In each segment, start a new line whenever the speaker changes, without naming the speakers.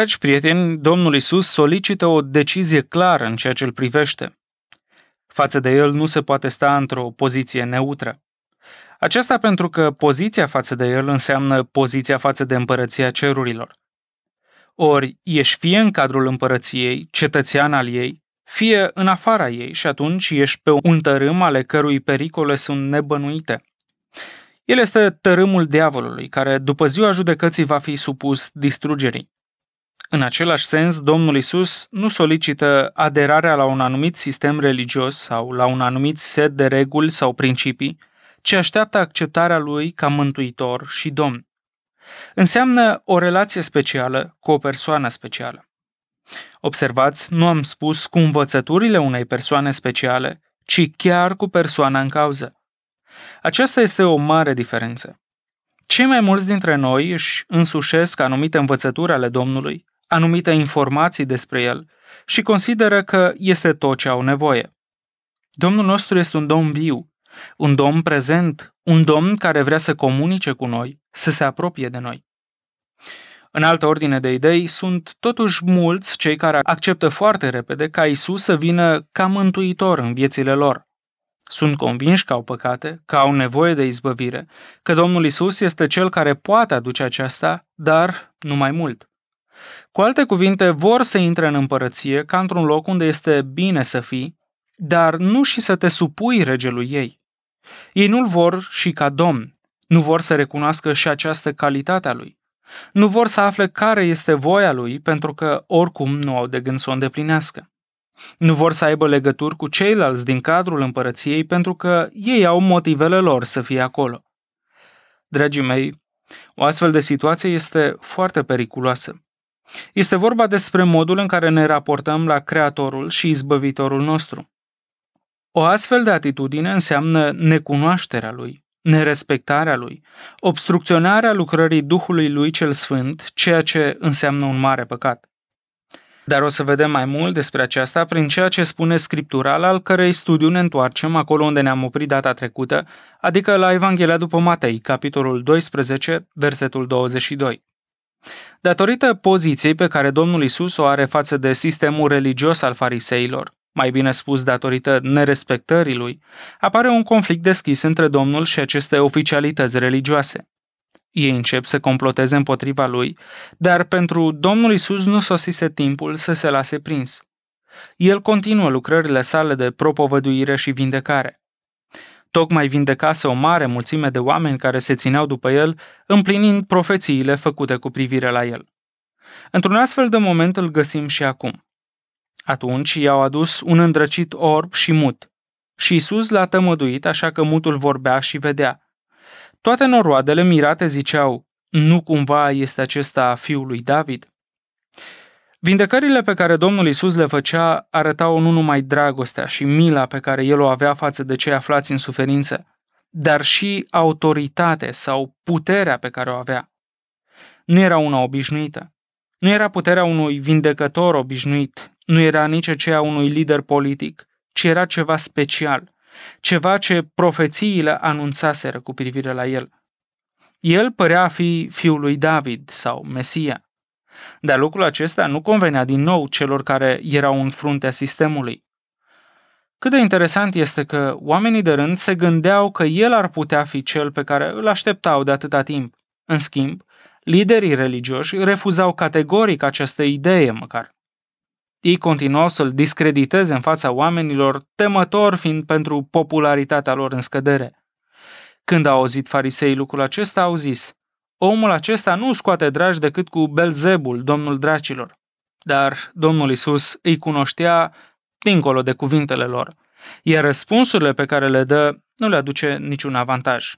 Dragi prieteni, Domnul Isus solicită o decizie clară în ceea ce îl privește. Față de el nu se poate sta într-o poziție neutră. Aceasta pentru că poziția față de el înseamnă poziția față de împărăția cerurilor. Ori ești fie în cadrul împărăției, cetățean al ei, fie în afara ei și atunci ești pe un tărâm ale cărui pericole sunt nebănuite. El este tărâmul diavolului, care după ziua judecății va fi supus distrugerii. În același sens, Domnul Isus nu solicită aderarea la un anumit sistem religios sau la un anumit set de reguli sau principii, ci așteaptă acceptarea lui ca mântuitor și domn. Înseamnă o relație specială cu o persoană specială. Observați, nu am spus cu învățăturile unei persoane speciale, ci chiar cu persoana în cauză. Aceasta este o mare diferență. Cei mai mulți dintre noi își însușesc anumite învățături ale Domnului, anumite informații despre el și consideră că este tot ce au nevoie. Domnul nostru este un domn viu, un domn prezent, un domn care vrea să comunice cu noi, să se apropie de noi. În altă ordine de idei, sunt totuși mulți cei care acceptă foarte repede ca Isus să vină ca mântuitor în viețile lor. Sunt convinși că au păcate, că au nevoie de izbăvire, că Domnul Isus este cel care poate aduce aceasta, dar nu mai mult. Cu alte cuvinte, vor să intre în împărăție ca într-un loc unde este bine să fii, dar nu și să te supui regelui ei. Ei nu-l vor și ca domn, nu vor să recunoască și această calitate a lui. Nu vor să afle care este voia lui, pentru că oricum nu au de gând să o îndeplinească. Nu vor să aibă legături cu ceilalți din cadrul împărăției, pentru că ei au motivele lor să fie acolo. Dragii mei, o astfel de situație este foarte periculoasă. Este vorba despre modul în care ne raportăm la Creatorul și Izbăvitorul nostru. O astfel de atitudine înseamnă necunoașterea lui, nerespectarea lui, obstrucționarea lucrării Duhului lui cel Sfânt, ceea ce înseamnă un mare păcat. Dar o să vedem mai mult despre aceasta prin ceea ce spune scriptural, al cărei studiu ne întoarcem acolo unde ne-am oprit data trecută, adică la Evanghelia după Matei, capitolul 12, versetul 22. Datorită poziției pe care Domnul Isus o are față de sistemul religios al fariseilor, mai bine spus datorită nerespectării lui, apare un conflict deschis între Domnul și aceste oficialități religioase. Ei încep să comploteze împotriva lui, dar pentru Domnul Isus nu sosise timpul să se lase prins. El continuă lucrările sale de propovăduire și vindecare. Tocmai vindecase o mare mulțime de oameni care se țineau după el, împlinind profețiile făcute cu privire la el. Într-un astfel de moment îl găsim și acum. Atunci i-au adus un îndrăcit orb și mut. Și Isus l-a tămăduit așa că mutul vorbea și vedea. Toate noroadele mirate ziceau, nu cumva este acesta fiul lui David? Vindecările pe care Domnul Isus le făcea arătau nu numai dragostea și mila pe care el o avea față de cei aflați în suferință, dar și autoritate sau puterea pe care o avea. Nu era una obișnuită. Nu era puterea unui vindecător obișnuit, nu era nici aceea unui lider politic, ci era ceva special, ceva ce profețiile anunțaseră cu privire la el. El părea a fi fiul lui David sau Mesia – dar lucrul acesta nu convenea din nou celor care erau în fruntea sistemului. Cât de interesant este că oamenii de rând se gândeau că el ar putea fi cel pe care îl așteptau de atâta timp. În schimb, liderii religioși refuzau categoric această idee măcar. Ei continuau să-l discrediteze în fața oamenilor, temător fiind pentru popularitatea lor în scădere. Când au auzit farisei lucrul acesta, au zis, omul acesta nu scoate dragi decât cu Belzebul, domnul dracilor. Dar Domnul Isus îi cunoștea dincolo de cuvintele lor, iar răspunsurile pe care le dă nu le aduce niciun avantaj.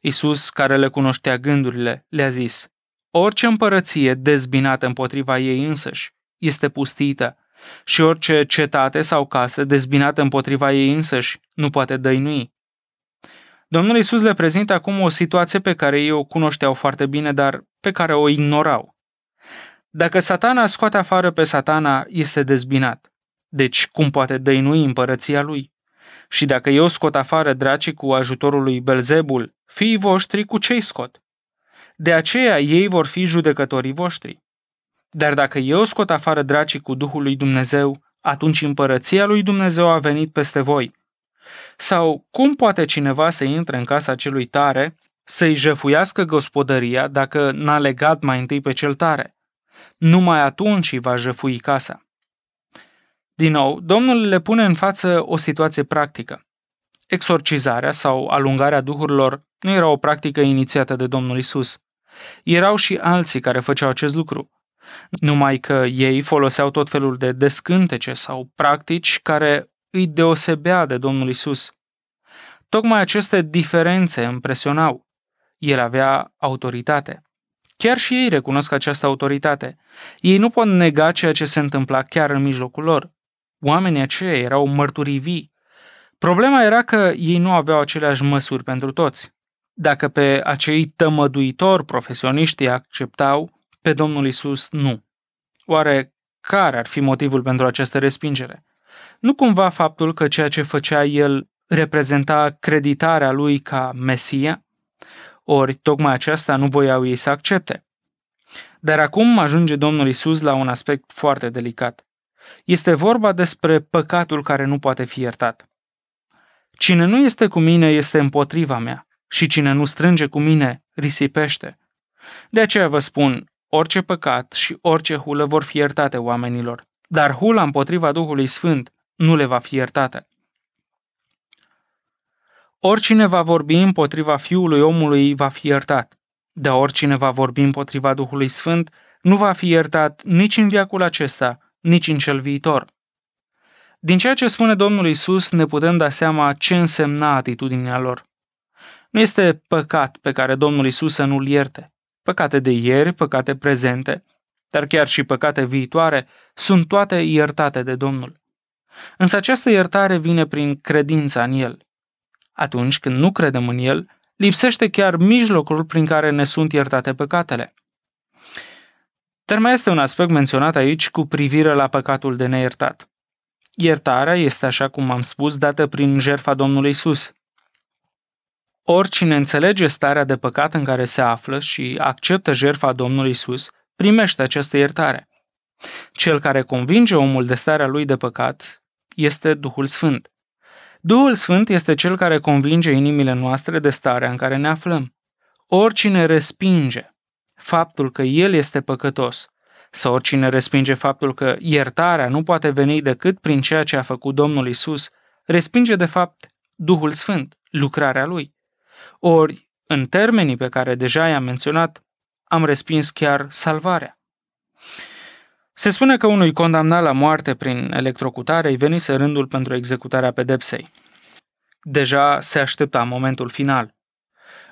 Isus, care le cunoștea gândurile, le-a zis, Orice împărăție dezbinată împotriva ei însăși este pustită și orice cetate sau casă dezbinată împotriva ei însăși nu poate dăinui. Domnul Isus le prezintă acum o situație pe care ei o cunoșteau foarte bine, dar pe care o ignorau. Dacă satana scoate afară pe satana, este dezbinat. Deci cum poate dăinui împărăția lui? Și dacă eu scot afară dracii cu ajutorul lui Belzebul, fiii voștri cu cei scot? De aceea ei vor fi judecătorii voștri. Dar dacă eu scot afară dracii cu Duhul lui Dumnezeu, atunci împărăția lui Dumnezeu a venit peste voi. Sau cum poate cineva să intre în casa celui tare, să-i jefuiască gospodăria dacă n-a legat mai întâi pe cel tare? Numai atunci îi va jefui casa. Din nou, Domnul le pune în față o situație practică. Exorcizarea sau alungarea duhurilor nu era o practică inițiată de Domnul Isus. Erau și alții care făceau acest lucru, numai că ei foloseau tot felul de descântece sau practici care îi deosebea de Domnul Isus. Tocmai aceste diferențe impresionau. El avea autoritate. Chiar și ei recunosc această autoritate. Ei nu pot nega ceea ce se întâmpla chiar în mijlocul lor. Oamenii aceia erau mărturii vii. Problema era că ei nu aveau aceleași măsuri pentru toți. Dacă pe acei tămăduitori profesioniști acceptau, pe Domnul Isus nu. Oare care ar fi motivul pentru această respingere? Nu cumva faptul că ceea ce făcea el reprezenta creditarea lui ca Mesia? Ori tocmai aceasta nu voiau ei să accepte. Dar acum ajunge Domnul Isus la un aspect foarte delicat. Este vorba despre păcatul care nu poate fi iertat. Cine nu este cu mine este împotriva mea și cine nu strânge cu mine risipește. De aceea vă spun, orice păcat și orice hulă vor fi iertate oamenilor, dar hula împotriva Duhului Sfânt nu le va fi iertată. Oricine va vorbi împotriva Fiului omului va fi iertat, dar oricine va vorbi împotriva Duhului Sfânt nu va fi iertat nici în viacul acesta, nici în cel viitor. Din ceea ce spune Domnul Isus, ne putem da seama ce însemna atitudinea lor. Nu este păcat pe care Domnul Isus să nu-l ierte. Păcate de ieri, păcate prezente, dar chiar și păcate viitoare, sunt toate iertate de Domnul. Însă această iertare vine prin credința în El. Atunci când nu credem în El, lipsește chiar mijlocul prin care ne sunt iertate păcatele. Dar mai este un aspect menționat aici cu privire la păcatul de neiertat. Iertarea este, așa cum am spus, dată prin jertfa Domnului Isus. Oricine înțelege starea de păcat în care se află și acceptă jertfa Domnului Isus, primește această iertare. Cel care convinge omul de starea lui de păcat este Duhul Sfânt. Duhul Sfânt este cel care convinge inimile noastre de starea în care ne aflăm. Oricine respinge faptul că el este păcătos, sau oricine respinge faptul că iertarea nu poate veni decât prin ceea ce a făcut Domnul Isus, respinge de fapt Duhul Sfânt, lucrarea lui. Ori, în termenii pe care deja i-am menționat, am respins chiar salvarea. Se spune că unui condamnat la moarte prin electrocutare îi venise rândul pentru executarea pedepsei. Deja se aștepta momentul final.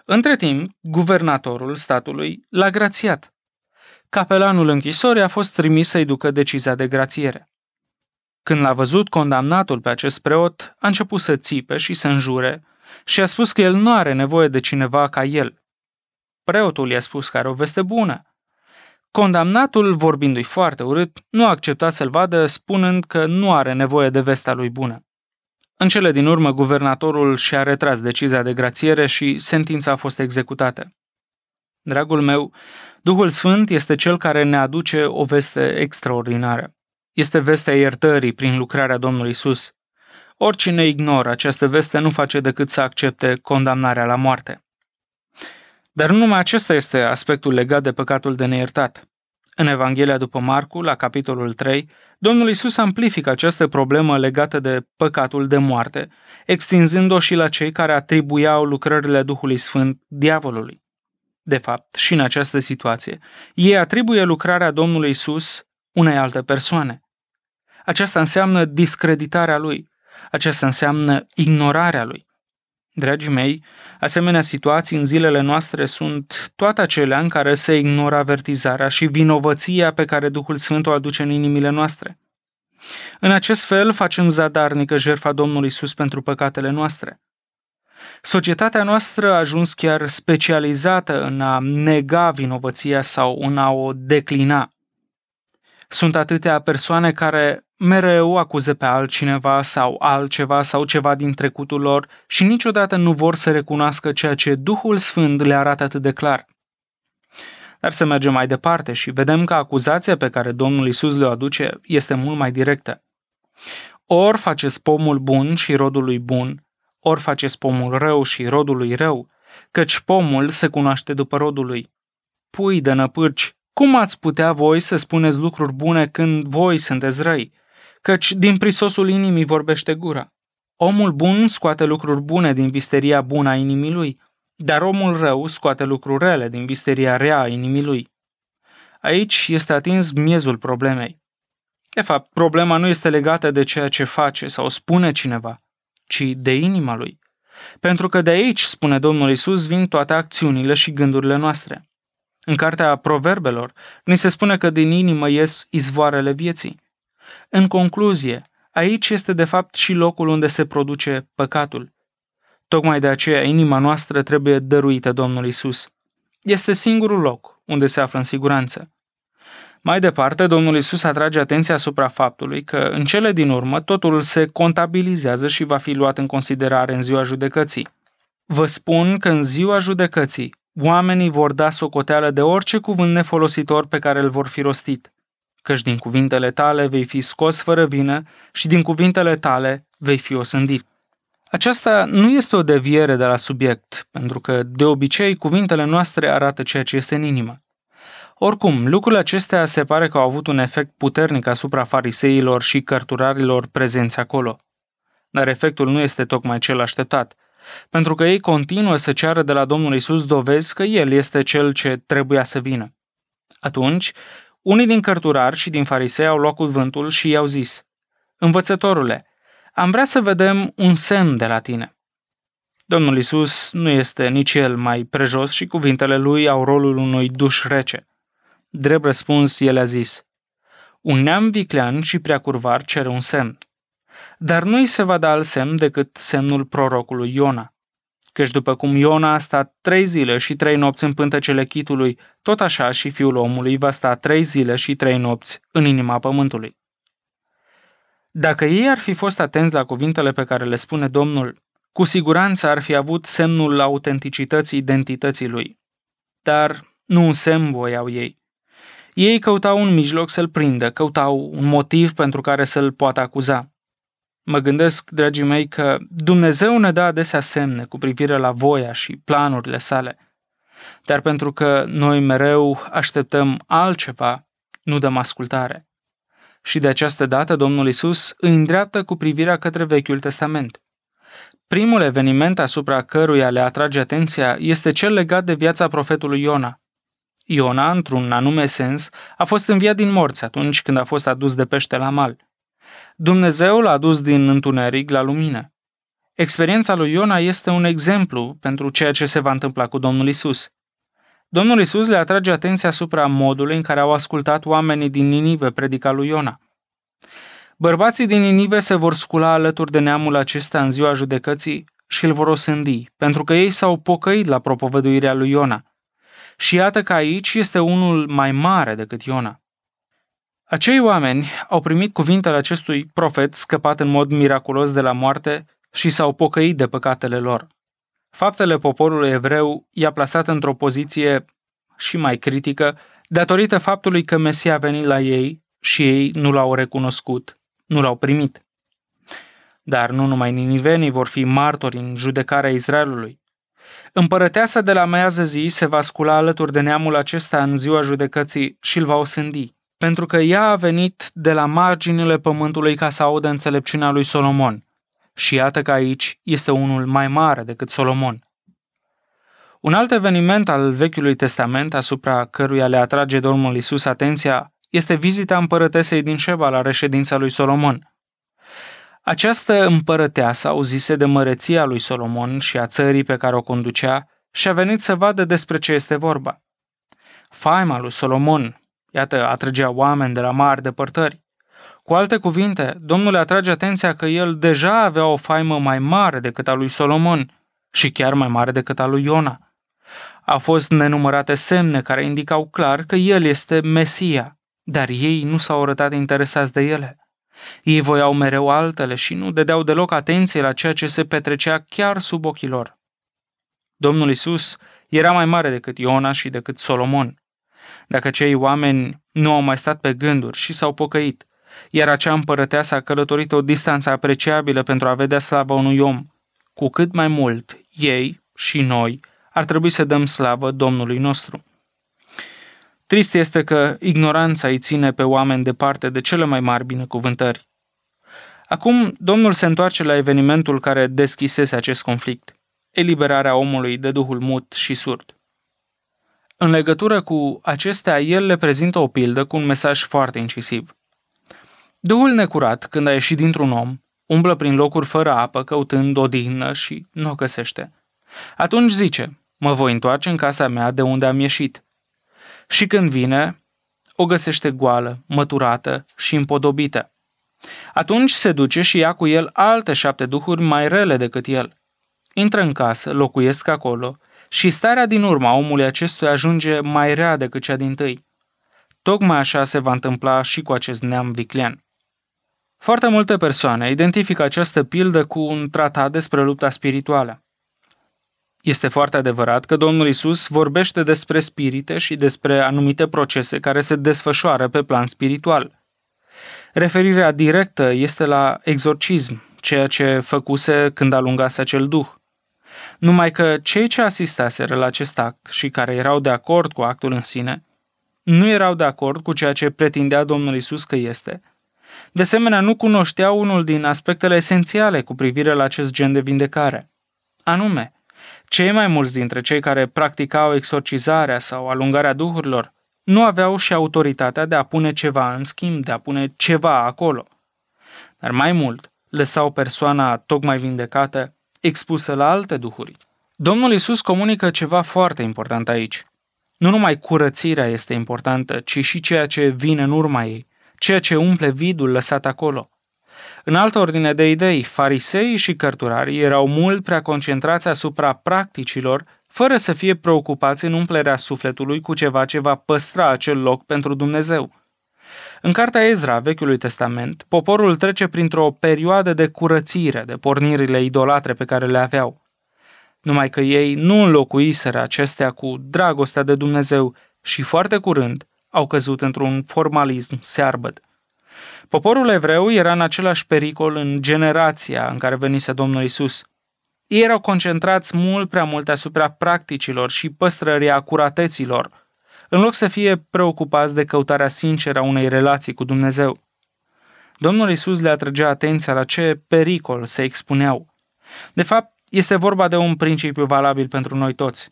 Între timp, guvernatorul statului l-a grațiat. Capelanul închisorii a fost trimis să-i ducă decizia de grațiere. Când l-a văzut condamnatul pe acest preot, a început să țipe și să înjure și a spus că el nu are nevoie de cineva ca el. Preotul i-a spus că are o veste bună – Condamnatul, vorbindu-i foarte urât, nu a acceptat să-l vadă, spunând că nu are nevoie de vesta lui bună. În cele din urmă, guvernatorul și-a retras decizia de grațiere și sentința a fost executată. Dragul meu, Duhul Sfânt este cel care ne aduce o veste extraordinară. Este vestea iertării prin lucrarea Domnului Isus. Oricine ignoră această veste nu face decât să accepte condamnarea la moarte. Dar nu numai acesta este aspectul legat de păcatul de neiertat. În Evanghelia după Marcu, la capitolul 3, Domnul Isus amplifică această problemă legată de păcatul de moarte, extinzând-o și la cei care atribuiau lucrările Duhului Sfânt diavolului. De fapt, și în această situație, ei atribuie lucrarea Domnului Isus unei alte persoane. Aceasta înseamnă discreditarea lui, aceasta înseamnă ignorarea lui. Dragii mei, asemenea situații în zilele noastre sunt toate acelea în care se ignoră avertizarea și vinovăția pe care Duhul Sfânt o aduce în inimile noastre. În acest fel facem zadarnică jertfa Domnului Isus pentru păcatele noastre. Societatea noastră a ajuns chiar specializată în a nega vinovăția sau în a o declina. Sunt atâtea persoane care mereu acuză pe altcineva sau altceva sau ceva din trecutul lor și niciodată nu vor să recunoască ceea ce Duhul Sfânt le arată atât de clar. Dar să mergem mai departe și vedem că acuzația pe care Domnul Isus le-o aduce este mult mai directă. Ori faceți pomul bun și rodul lui bun, ori faceți pomul rău și rodul lui rău, căci pomul se cunoaște după rodul lui. Pui de năpârci, cum ați putea voi să spuneți lucruri bune când voi sunteți răi? căci din prisosul inimii vorbește gura. Omul bun scoate lucruri bune din visteria bună a inimii lui, dar omul rău scoate lucruri rele din visteria rea a inimii lui. Aici este atins miezul problemei. De fapt, problema nu este legată de ceea ce face sau spune cineva, ci de inima lui. Pentru că de aici, spune Domnul Isus, vin toate acțiunile și gândurile noastre. În cartea Proverbelor, ni se spune că din inimă ies izvoarele vieții. În concluzie, aici este de fapt și locul unde se produce păcatul. Tocmai de aceea inima noastră trebuie dăruită Domnului Isus. Este singurul loc unde se află în siguranță. Mai departe, Domnul Isus atrage atenția asupra faptului că, în cele din urmă, totul se contabilizează și va fi luat în considerare în ziua judecății. Vă spun că în ziua judecății, oamenii vor da socoteală de orice cuvânt nefolositor pe care îl vor fi rostit căci din cuvintele tale vei fi scos fără vină și din cuvintele tale vei fi osândit. Aceasta nu este o deviere de la subiect, pentru că, de obicei, cuvintele noastre arată ceea ce este în inimă. Oricum, lucrurile acestea se pare că au avut un efect puternic asupra fariseilor și cărturarilor prezenți acolo. Dar efectul nu este tocmai cel așteptat, pentru că ei continuă să ceară de la Domnul Isus dovezi că El este Cel ce trebuia să vină. Atunci, unii din cărturari și din farisei au luat cuvântul și i-au zis, Învățătorule, am vrea să vedem un semn de la tine. Domnul Isus nu este nici el mai prejos și cuvintele lui au rolul unui duș rece. Drept răspuns, el a zis, Un neam viclean și curvar cere un semn. Dar nu îi se va da alt semn decât semnul prorocului Iona. Căci după cum Iona a stat trei zile și trei nopți în pântecele chitului, tot așa și fiul omului va sta trei zile și trei nopți în inima pământului. Dacă ei ar fi fost atenți la cuvintele pe care le spune Domnul, cu siguranță ar fi avut semnul la autenticității identității lui. Dar nu un semn voiau ei. Ei căutau un mijloc să-l prindă, căutau un motiv pentru care să-l poată acuza. Mă gândesc, dragii mei, că Dumnezeu ne dă adesea semne cu privire la voia și planurile sale, dar pentru că noi mereu așteptăm altceva, nu dăm ascultare. Și de această dată Domnul Isus îi îndreaptă cu privirea către Vechiul Testament. Primul eveniment asupra căruia le atrage atenția este cel legat de viața profetului Iona. Iona, într-un anume sens, a fost înviat din morți atunci când a fost adus de pește la mal – Dumnezeu l-a dus din întuneric la lumină. Experiența lui Iona este un exemplu pentru ceea ce se va întâmpla cu Domnul Isus. Domnul Isus le atrage atenția asupra modului în care au ascultat oamenii din Ninive predica lui Iona. Bărbații din Ninive se vor scula alături de neamul acesta în ziua judecății și îl vor osândi, pentru că ei s-au pocăit la propovăduirea lui Iona. Și iată că aici este unul mai mare decât Iona. Acei oameni au primit cuvintele acestui profet scăpat în mod miraculos de la moarte și s-au pocăit de păcatele lor. Faptele poporului evreu i-a plasat într-o poziție și mai critică datorită faptului că Mesia a venit la ei și ei nu l-au recunoscut, nu l-au primit. Dar nu numai ninivenii vor fi martori în judecarea Israelului. Împărăteasa de la mează zi se va scula alături de neamul acesta în ziua judecății și îl va osândi pentru că ea a venit de la marginile pământului ca să audă înțelepciunea lui Solomon. Și iată că aici este unul mai mare decât Solomon. Un alt eveniment al Vechiului Testament, asupra căruia le atrage Domnul Isus atenția, este vizita împărătesei din Șeba la reședința lui Solomon. Această împărăteasă auzise de măreția lui Solomon și a țării pe care o conducea și a venit să vadă despre ce este vorba. Faima lui Solomon, Iată, atrăgea oameni de la mari depărtări. Cu alte cuvinte, Domnul atrage atenția că el deja avea o faimă mai mare decât a lui Solomon și chiar mai mare decât a lui Iona. A fost nenumărate semne care indicau clar că el este Mesia, dar ei nu s-au arătat interesați de ele. Ei voiau mereu altele și nu dădeau deloc atenție la ceea ce se petrecea chiar sub ochii lor. Domnul Isus era mai mare decât Iona și decât Solomon. Dacă cei oameni nu au mai stat pe gânduri și s-au pocăit, iar acea împărăteasă a călătorit o distanță apreciabilă pentru a vedea slava unui om, cu cât mai mult ei și noi ar trebui să dăm slavă Domnului nostru. Trist este că ignoranța îi ține pe oameni departe de cele mai mari binecuvântări. Acum, Domnul se întoarce la evenimentul care deschisese acest conflict, eliberarea omului de duhul mut și surd. În legătură cu acestea, el le prezintă o pildă cu un mesaj foarte incisiv. Duhul necurat, când a ieșit dintr-un om, umblă prin locuri fără apă, căutând dină și nu o găsește. Atunci zice, mă voi întoarce în casa mea de unde am ieșit. Și când vine, o găsește goală, măturată și împodobită. Atunci se duce și ia cu el alte șapte duhuri mai rele decât el. Intră în casă, locuiesc acolo și starea din urma omului acestuia ajunge mai rea decât cea din tâi. Tocmai așa se va întâmpla și cu acest neam viclean. Foarte multe persoane identifică această pildă cu un tratat despre lupta spirituală. Este foarte adevărat că Domnul Isus vorbește despre spirite și despre anumite procese care se desfășoară pe plan spiritual. Referirea directă este la exorcism, ceea ce făcuse când alungase acel duh – numai că cei ce asistaseră la acest act și care erau de acord cu actul în sine, nu erau de acord cu ceea ce pretindea Domnul Isus că este. De asemenea, nu cunoșteau unul din aspectele esențiale cu privire la acest gen de vindecare. Anume, cei mai mulți dintre cei care practicau exorcizarea sau alungarea duhurilor nu aveau și autoritatea de a pune ceva în schimb, de a pune ceva acolo. Dar mai mult, lăsau persoana tocmai vindecată expusă la alte duhuri. Domnul Isus comunică ceva foarte important aici. Nu numai curățirea este importantă, ci și ceea ce vine în urma ei, ceea ce umple vidul lăsat acolo. În altă ordine de idei, fariseii și cărturarii erau mult prea concentrați asupra practicilor, fără să fie preocupați în umplerea sufletului cu ceva ce va păstra acel loc pentru Dumnezeu. În cartea Ezra, Vechiului Testament, poporul trece printr-o perioadă de curățire de pornirile idolatre pe care le aveau. Numai că ei nu înlocuiseră acestea cu dragostea de Dumnezeu și foarte curând au căzut într-un formalism searbăt. Poporul evreu era în același pericol în generația în care venise Domnul Isus. Ei erau concentrați mult prea mult asupra practicilor și păstrării acurateților – în loc să fie preocupați de căutarea sinceră a unei relații cu Dumnezeu. Domnul Isus le atrăgea atenția la ce pericol se expuneau. De fapt, este vorba de un principiu valabil pentru noi toți.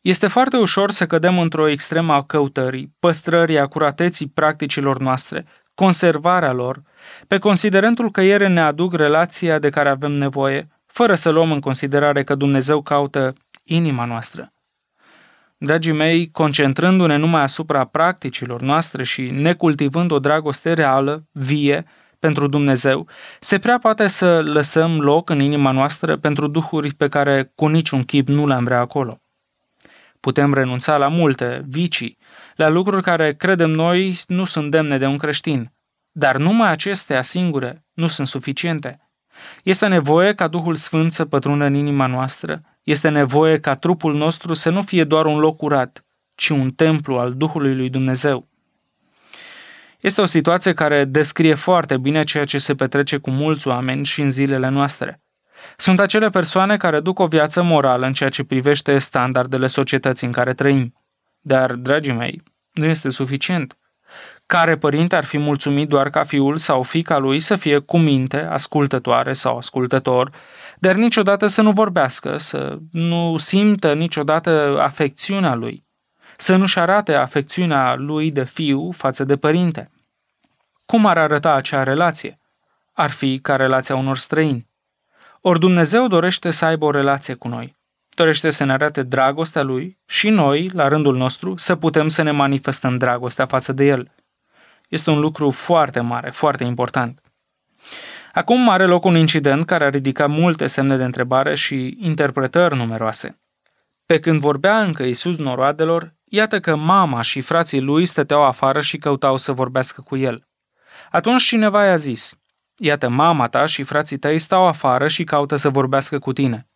Este foarte ușor să cădem într-o extremă a căutării, păstrării acurateții practicilor noastre, conservarea lor, pe considerentul că ele ne aduc relația de care avem nevoie, fără să luăm în considerare că Dumnezeu caută inima noastră. Dragii mei, concentrându-ne numai asupra practicilor noastre și necultivând o dragoste reală, vie, pentru Dumnezeu, se prea poate să lăsăm loc în inima noastră pentru duhuri pe care cu niciun chip nu le-am vrea acolo. Putem renunța la multe vicii, la lucruri care credem noi nu sunt demne de un creștin, dar numai acestea singure nu sunt suficiente. Este nevoie ca Duhul Sfânt să pătrună în inima noastră. Este nevoie ca trupul nostru să nu fie doar un loc curat, ci un templu al Duhului lui Dumnezeu. Este o situație care descrie foarte bine ceea ce se petrece cu mulți oameni și în zilele noastre. Sunt acele persoane care duc o viață morală în ceea ce privește standardele societății în care trăim. Dar, dragii mei, nu este suficient care părinte ar fi mulțumit doar ca fiul sau fica lui să fie cu minte, ascultătoare sau ascultător, dar niciodată să nu vorbească, să nu simtă niciodată afecțiunea lui, să nu-și arate afecțiunea lui de fiu față de părinte. Cum ar arăta acea relație? Ar fi ca relația unor străini. Ori Dumnezeu dorește să aibă o relație cu noi. Dorește să ne arate dragostea Lui și noi, la rândul nostru, să putem să ne manifestăm dragostea față de El – este un lucru foarte mare, foarte important. Acum are loc un incident care a ridicat multe semne de întrebare și interpretări numeroase. Pe când vorbea încă Iisus noroadelor, iată că mama și frații lui stăteau afară și căutau să vorbească cu el. Atunci cineva i-a zis, iată mama ta și frații tăi stau afară și caută să vorbească cu tine.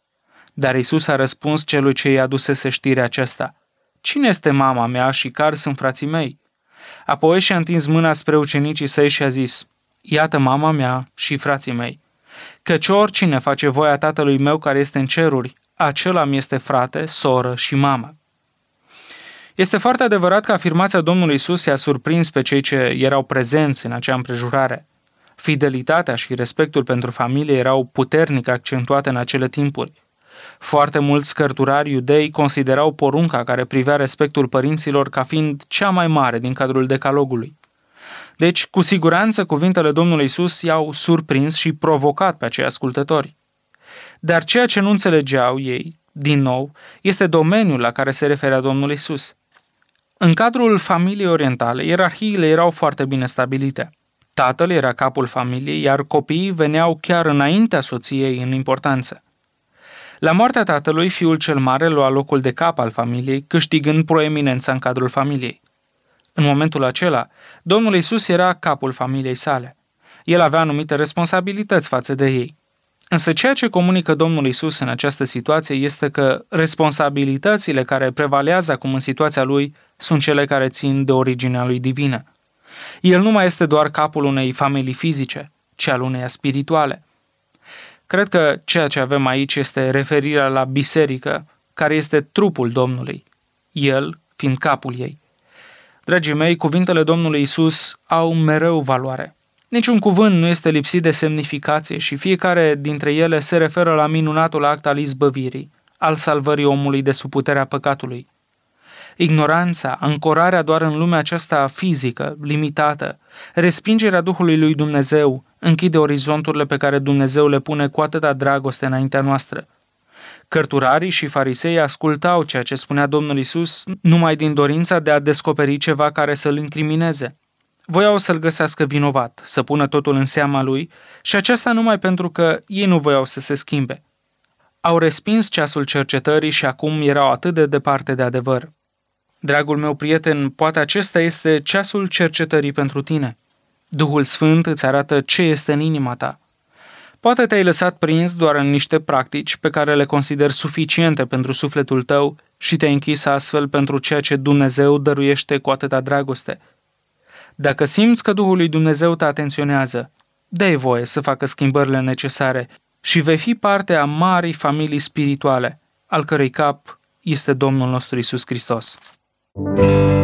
Dar Isus a răspuns celui ce i-a dusese știrea aceasta, Cine este mama mea și care sunt frații mei? Apoi și-a întins mâna spre ucenicii săi și a zis, Iată mama mea și frații mei, căci oricine face voia tatălui meu care este în ceruri, acela mi este frate, soră și mamă. Este foarte adevărat că afirmația Domnului Isus i-a surprins pe cei ce erau prezenți în acea împrejurare. Fidelitatea și respectul pentru familie erau puternic accentuate în acele timpuri. Foarte mulți cărturari iudei considerau porunca care privea respectul părinților ca fiind cea mai mare din cadrul decalogului. Deci, cu siguranță, cuvintele Domnului Isus i-au surprins și provocat pe acei ascultători. Dar ceea ce nu înțelegeau ei, din nou, este domeniul la care se referea Domnul Isus. În cadrul familiei orientale, ierarhiile erau foarte bine stabilite. Tatăl era capul familiei, iar copiii veneau chiar înaintea soției în importanță. La moartea tatălui, fiul cel mare lua locul de cap al familiei, câștigând proeminența în cadrul familiei. În momentul acela, Domnul Isus era capul familiei sale. El avea anumite responsabilități față de ei. Însă ceea ce comunică Domnul Isus în această situație este că responsabilitățile care prevalează acum în situația lui sunt cele care țin de originea lui divină. El nu mai este doar capul unei familii fizice, ci al uneia spirituale. Cred că ceea ce avem aici este referirea la biserică, care este trupul Domnului, el fiind capul ei. Dragii mei, cuvintele Domnului Isus au mereu valoare. Niciun cuvânt nu este lipsit de semnificație și fiecare dintre ele se referă la minunatul act al izbăvirii, al salvării omului de sub puterea păcatului, Ignoranța, ancorarea doar în lumea aceasta fizică, limitată, respingerea Duhului lui Dumnezeu închide orizonturile pe care Dumnezeu le pune cu atâta dragoste înaintea noastră. Cărturarii și farisei ascultau ceea ce spunea Domnul Isus numai din dorința de a descoperi ceva care să-l incrimineze. Voiau să-l găsească vinovat, să pună totul în seama lui și aceasta numai pentru că ei nu voiau să se schimbe. Au respins ceasul cercetării și acum erau atât de departe de adevăr. Dragul meu prieten, poate acesta este ceasul cercetării pentru tine. Duhul Sfânt îți arată ce este în inima ta. Poate te-ai lăsat prins doar în niște practici pe care le consider suficiente pentru sufletul tău și te-ai închis astfel pentru ceea ce Dumnezeu dăruiește cu atâta dragoste. Dacă simți că Duhul lui Dumnezeu te atenționează, dă voie să facă schimbările necesare și vei fi parte a marii familii spirituale, al cărei cap este Domnul nostru Isus Hristos. Música